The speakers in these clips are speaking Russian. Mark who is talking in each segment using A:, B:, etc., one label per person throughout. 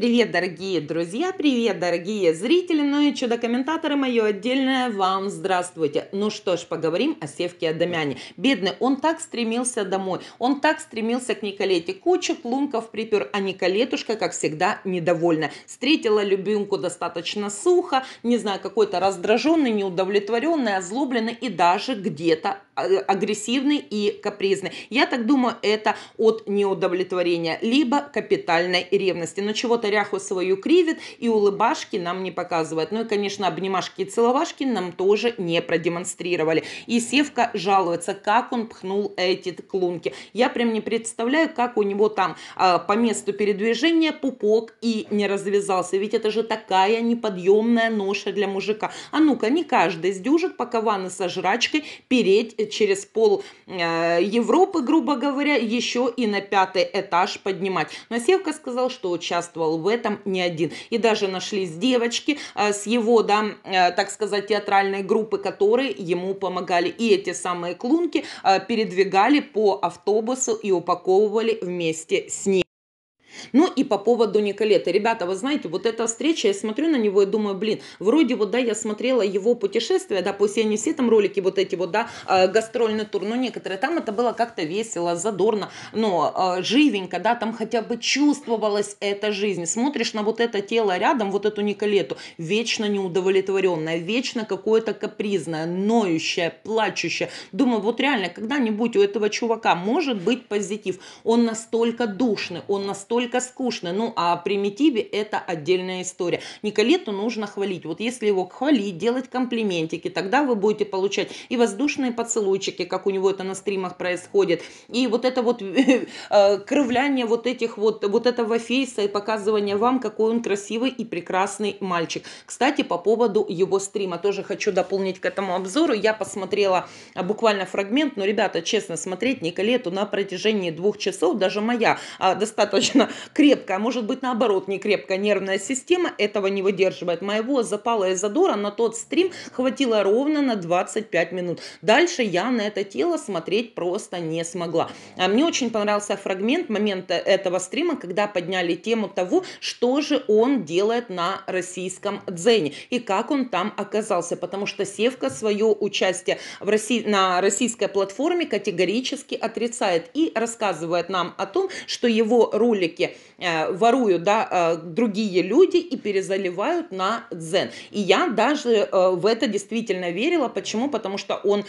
A: Привет, дорогие друзья, привет, дорогие зрители, ну и чудо-комментаторы мое отдельное вам здравствуйте. Ну что ж, поговорим о Севке Адамяне. Бедный, он так стремился домой, он так стремился к Николете. Кучу клунков припер, а Николетушка, как всегда, недовольна. Встретила любимку достаточно сухо, не знаю, какой-то раздраженный, неудовлетворенный, озлобленный и даже где-то Э, агрессивный и капризный. Я так думаю, это от неудовлетворения, либо капитальной ревности. Но чего-то ряху свою кривит и улыбашки нам не показывает. Ну и, конечно, обнимашки и целовашки нам тоже не продемонстрировали. И Севка жалуется, как он пхнул эти клунки. Я прям не представляю, как у него там э, по месту передвижения пупок и не развязался. Ведь это же такая неподъемная ноша для мужика. А ну-ка, не каждый сдюжит, пока ванны со жрачкой переть через пол э, Европы, грубо говоря, еще и на пятый этаж поднимать. Но Севка сказал, что участвовал в этом не один. И даже нашлись девочки э, с его, да, э, так сказать, театральной группы, которые ему помогали. И эти самые клунки передвигали по автобусу и упаковывали вместе с ним. Ну и по поводу Николета. Ребята, вы знаете, вот эта встреча, я смотрю на него и думаю, блин, вроде вот, да, я смотрела его путешествие, да, пусть я не все там ролики вот эти вот, да, э, гастрольный тур, но некоторые там это было как-то весело, задорно, но э, живенько, да, там хотя бы чувствовалась эта жизнь. Смотришь на вот это тело рядом, вот эту Николету, вечно неудовлетворенная, вечно какое-то капризное, ноющее, плачущее. Думаю, вот реально, когда-нибудь у этого чувака может быть позитив. Он настолько душный, он настолько только скучно. Ну, а примитиве это отдельная история. Николету нужно хвалить. Вот если его хвалить, делать комплиментики, тогда вы будете получать и воздушные поцелуйчики, как у него это на стримах происходит, и вот это вот э, кривляние вот этих вот, вот этого фейса и показывание вам, какой он красивый и прекрасный мальчик. Кстати, по поводу его стрима тоже хочу дополнить к этому обзору. Я посмотрела а, буквально фрагмент, но, ребята, честно, смотреть Николету на протяжении двух часов, даже моя а, достаточно крепкая, а может быть, наоборот, не крепкая нервная система этого не выдерживает. Моего запала и задора на тот стрим хватило ровно на 25 минут. Дальше я на это тело смотреть просто не смогла. А мне очень понравился фрагмент момента этого стрима, когда подняли тему того, что же он делает на российском дзене и как он там оказался, потому что Севка свое участие в России, на российской платформе категорически отрицает и рассказывает нам о том, что его ролики деньги э, воруют да, э, другие люди и перезаливают на дзен. И я даже э, в это действительно верила. Почему? Потому что он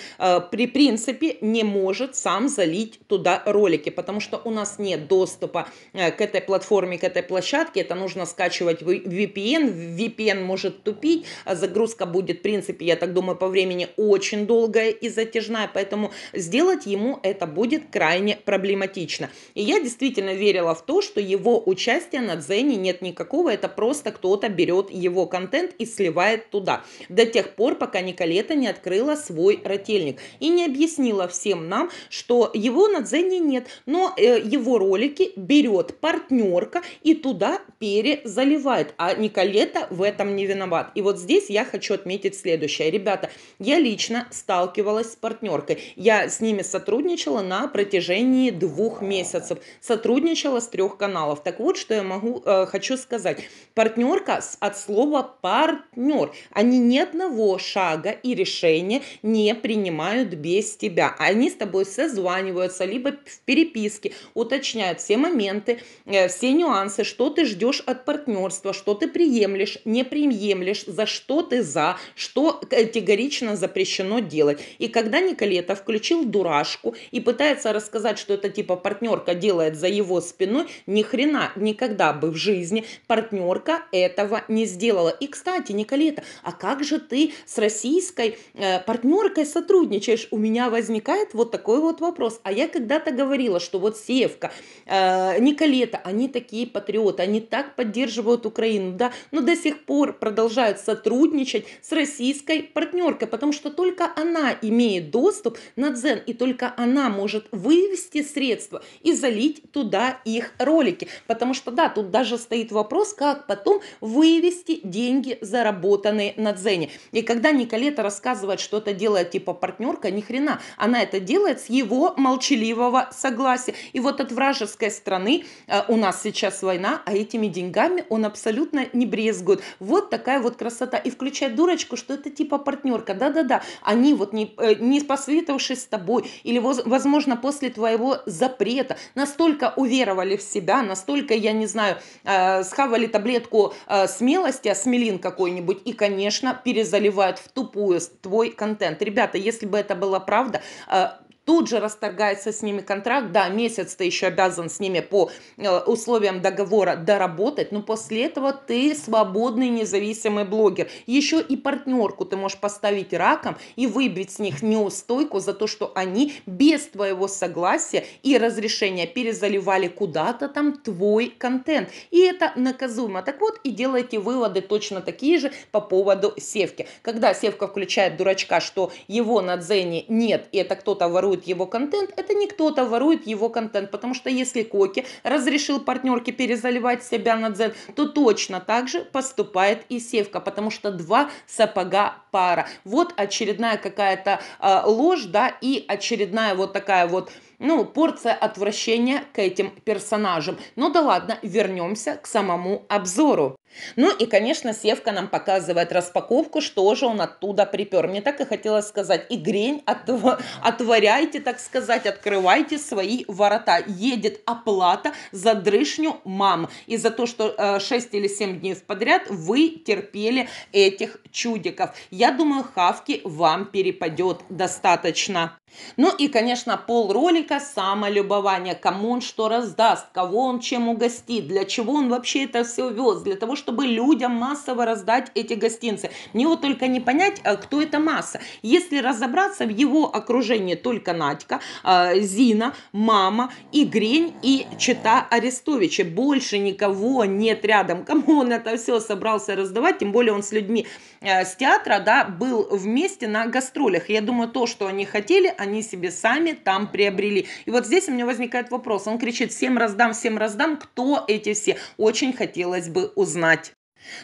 A: при принципе не может сам залить туда ролики, потому что у нас нет доступа к этой платформе, к этой площадке. Это нужно скачивать VPN. VPN может тупить. А загрузка будет, в принципе, я так думаю, по времени очень долгая и затяжная. Поэтому сделать ему это будет крайне проблематично. И я действительно верила в то, что его участия на Дзене нет никакого, это просто кто-то берет его контент и сливает туда. До тех пор, пока Николета не открыла свой ротельник и не объяснила всем нам, что его на Дзене нет, но э, его ролики берет партнерка и туда перезаливает, а Николета в этом не виноват. И вот здесь я хочу отметить следующее. Ребята, я лично сталкивалась с партнеркой. Я с ними сотрудничала на протяжении двух месяцев. Сотрудничала с трех каналов каналов. Так вот, что я могу, э, хочу сказать. Партнерка от слова партнер. Они ни одного шага и решения не принимают без тебя. Они с тобой созваниваются, либо в переписке, уточняют все моменты, э, все нюансы, что ты ждешь от партнерства, что ты приемлешь, не приемлешь, за что ты за, что категорично запрещено делать. И когда Николета включил дурашку и пытается рассказать, что это типа партнерка делает за его спиной, не ни хрена никогда бы в жизни партнерка этого не сделала. И, кстати, Николета, а как же ты с российской э, партнеркой сотрудничаешь? У меня возникает вот такой вот вопрос. А я когда-то говорила, что вот Севка, э, Николета, они такие патриоты, они так поддерживают Украину, да, но до сих пор продолжают сотрудничать с российской партнеркой, потому что только она имеет доступ на Дзен, и только она может вывести средства и залить туда их роли ролики, потому что, да, тут даже стоит вопрос, как потом вывести деньги, заработанные на Дзене. И когда Николета рассказывает, что это делает типа партнерка, ни хрена, она это делает с его молчаливого согласия. И вот от вражеской страны э, у нас сейчас война, а этими деньгами он абсолютно не брезгует. Вот такая вот красота. И включает дурочку, что это типа партнерка. Да-да-да, они вот не, э, не посоветовавшись с тобой или, возможно, после твоего запрета настолько уверовали в себя, настолько, я не знаю, э, схавали таблетку э, смелости, осмелин какой-нибудь, и, конечно, перезаливают в тупую твой контент. Ребята, если бы это была правда, э, тут же расторгается с ними контракт, да, месяц ты еще обязан с ними по э, условиям договора доработать, но после этого ты свободный независимый блогер. Еще и партнерку ты можешь поставить раком и выбить с них неустойку за то, что они без твоего согласия и разрешения перезаливали куда-то там твой контент. И это наказуемо. Так вот, и делайте выводы точно такие же по поводу севки. Когда севка включает дурачка, что его на дзене нет, и это кто-то ворует ворует его контент, это не кто-то ворует его контент, потому что если Коки разрешил партнерке перезаливать себя на дзен, то точно так же поступает и Севка, потому что два сапога пара. Вот очередная какая-то э, ложь, да, и очередная вот такая вот ну, порция отвращения к этим персонажам. Ну да ладно, вернемся к самому обзору. Ну и, конечно, Севка нам показывает распаковку, что же он оттуда припер. Мне так и хотелось сказать, и грень отв... отворяйте, так сказать, открывайте свои ворота. Едет оплата за дрышню мам и за то, что э, 6 или 7 дней подряд вы терпели этих чудиков. Я думаю, хавки вам перепадет достаточно. Ну и, конечно, пол ролика самолюбование, кому он что раздаст, кого он чем угостит, для чего он вообще это все вез, для того, чтобы людям массово раздать эти гостинцы. Мне вот только не понять, а, кто эта масса. Если разобраться, в его окружении только Надька, а, Зина, мама, Игрень и Чита Арестовича. Больше никого нет рядом. Кому он это все собрался раздавать, тем более он с людьми э, с театра, да, был вместе на гастролях. Я думаю, то, что они хотели, они себе сами там приобрели. И вот здесь у меня возникает вопрос. Он кричит, всем раздам, всем раздам. Кто эти все? Очень хотелось бы узнать.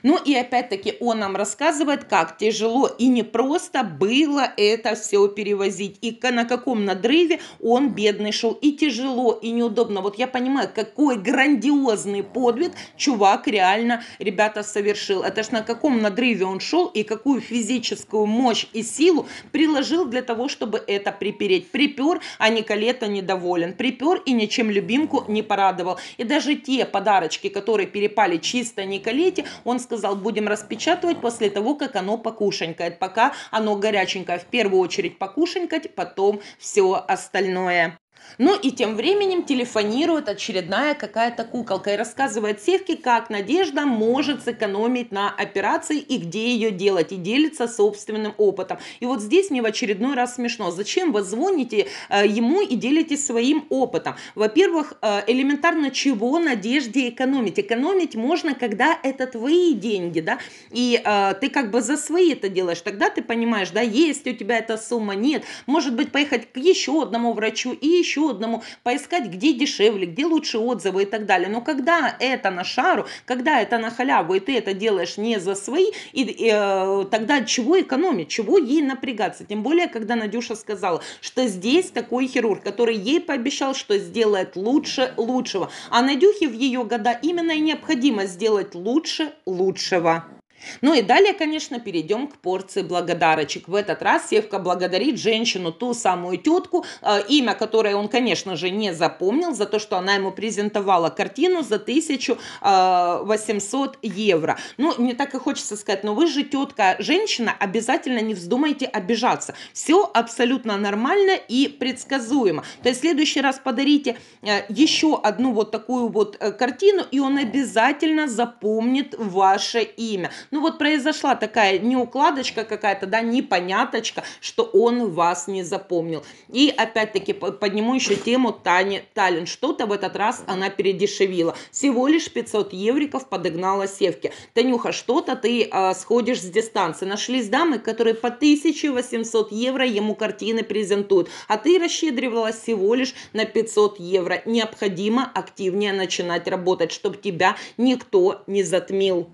A: Ну и опять-таки он нам рассказывает, как тяжело и непросто было это все перевозить, и на каком надрыве он бедный шел, и тяжело, и неудобно. Вот я понимаю, какой грандиозный подвиг чувак реально, ребята, совершил. Это ж на каком надрыве он шел, и какую физическую мощь и силу приложил для того, чтобы это припереть. Припер, а Николета недоволен. Припер и ничем любимку не порадовал. И даже те подарочки, которые перепали чисто Николете, он сказал, будем распечатывать после того, как оно покушенькает. Пока оно горяченькое, в первую очередь покушенькать, потом все остальное. Ну и тем временем телефонирует очередная какая-то куколка и рассказывает Севке, как Надежда может сэкономить на операции и где ее делать, и делится собственным опытом. И вот здесь мне в очередной раз смешно. Зачем вы звоните э, ему и делитесь своим опытом? Во-первых, э, элементарно чего Надежде экономить? Экономить можно, когда это твои деньги, да, и э, ты как бы за свои это делаешь, тогда ты понимаешь, да, есть у тебя эта сумма, нет, может быть, поехать к еще одному врачу и еще еще одному, поискать, где дешевле, где лучше отзывы и так далее. Но когда это на шару, когда это на халяву, и ты это делаешь не за свои, и, и, э, тогда чего экономить, чего ей напрягаться? Тем более, когда Надюша сказала, что здесь такой хирург, который ей пообещал, что сделает лучше лучшего. А Надюхе в ее года именно и необходимо сделать лучше лучшего. Ну и далее, конечно, перейдем к порции благодарочек. В этот раз Севка благодарит женщину, ту самую тетку, э, имя которой он, конечно же, не запомнил, за то, что она ему презентовала картину за 1800 э, евро. Ну, мне так и хочется сказать, но вы же тетка, женщина, обязательно не вздумайте обижаться. Все абсолютно нормально и предсказуемо. То есть в следующий раз подарите э, еще одну вот такую вот картину, и он обязательно запомнит ваше имя. Ну вот произошла такая неукладочка какая-то, да, непоняточка, что он вас не запомнил. И опять-таки подниму еще тему Тани Таллин. Что-то в этот раз она передешевила. Всего лишь 500 евриков подогнала Севке. Танюха, что-то ты э, сходишь с дистанции. Нашлись дамы, которые по 1800 евро ему картины презентуют, а ты расщедривалась всего лишь на 500 евро. Необходимо активнее начинать работать, чтобы тебя никто не затмил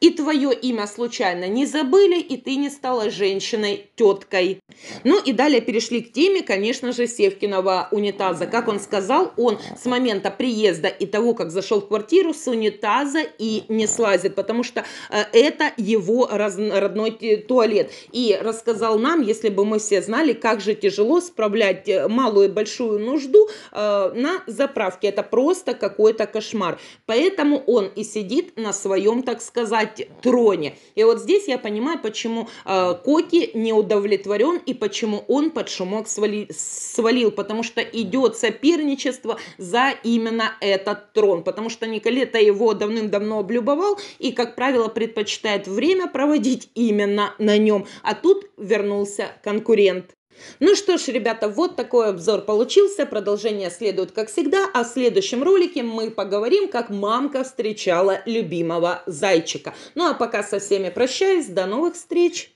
A: и твое имя случайно не забыли, и ты не стала женщиной, теткой. Ну и далее перешли к теме, конечно же, Севкиного унитаза. Как он сказал, он с момента приезда и того, как зашел в квартиру, с унитаза и не слазит, потому что э, это его родной туалет. И рассказал нам, если бы мы все знали, как же тяжело справлять э, малую и большую нужду э, на заправке. Это просто какой-то кошмар. Поэтому он и сидит на своем, так сказать, троне. И вот здесь я понимаю, почему э, Коки не удовлетворен и почему он под шумок свали, свалил, потому что идет соперничество за именно этот трон, потому что Николета его давным-давно облюбовал и, как правило, предпочитает время проводить именно на нем, а тут вернулся конкурент. Ну что ж, ребята, вот такой обзор получился. Продолжение следует, как всегда. А в следующем ролике мы поговорим, как мамка встречала любимого зайчика. Ну а пока со всеми прощаюсь. До новых встреч!